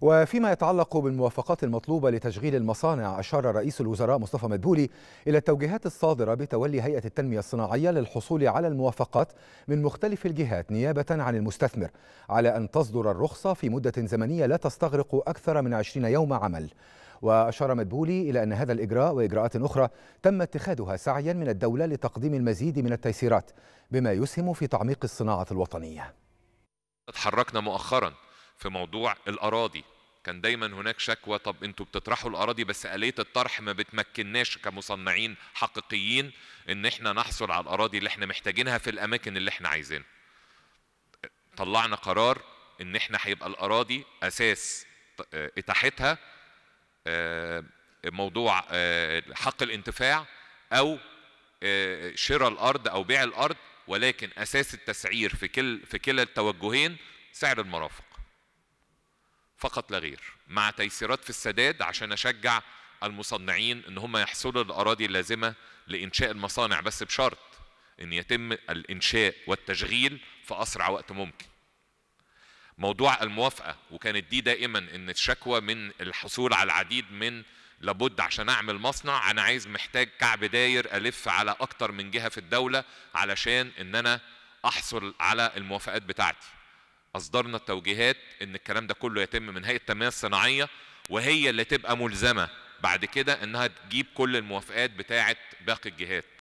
وفيما يتعلق بالموافقات المطلوبة لتشغيل المصانع أشار رئيس الوزراء مصطفى مدبولي إلى التوجيهات الصادرة بتولي هيئة التنمية الصناعية للحصول على الموافقات من مختلف الجهات نيابة عن المستثمر على أن تصدر الرخصة في مدة زمنية لا تستغرق أكثر من 20 يوم عمل وأشار مدبولي إلى أن هذا الإجراء وإجراءات أخرى تم اتخاذها سعيا من الدولة لتقديم المزيد من التيسيرات بما يسهم في تعميق الصناعة الوطنية تحركنا مؤخرا في موضوع الاراضي كان دايما هناك شكوى طب انتوا بتطرحوا الاراضي بس آلية الطرح ما بتمكناش كمصنعين حقيقيين ان احنا نحصل على الاراضي اللي احنا محتاجينها في الاماكن اللي احنا عايزينها طلعنا قرار ان احنا هيبقى الاراضي اساس آه، اتاحتها آه، موضوع آه، حق الانتفاع او شراء الارض او بيع الارض ولكن اساس التسعير في كل في كلا التوجهين سعر المرافق فقط لا غير مع تيسيرات في السداد عشان أشجع المصنعين ان هم يحصلوا الاراضي اللازمه لانشاء المصانع بس بشرط ان يتم الانشاء والتشغيل في اسرع وقت ممكن موضوع الموافقه وكانت دي دائما ان الشكوى من الحصول على العديد من لابد عشان اعمل مصنع انا عايز محتاج كعب داير الف على اكتر من جهه في الدوله علشان ان انا احصل على الموافقات بتاعتي اصدرنا التوجيهات ان الكلام ده كله يتم من هيئه التنميه الصناعيه وهي اللي تبقى ملزمه بعد كده انها تجيب كل الموافقات بتاعه باقي الجهات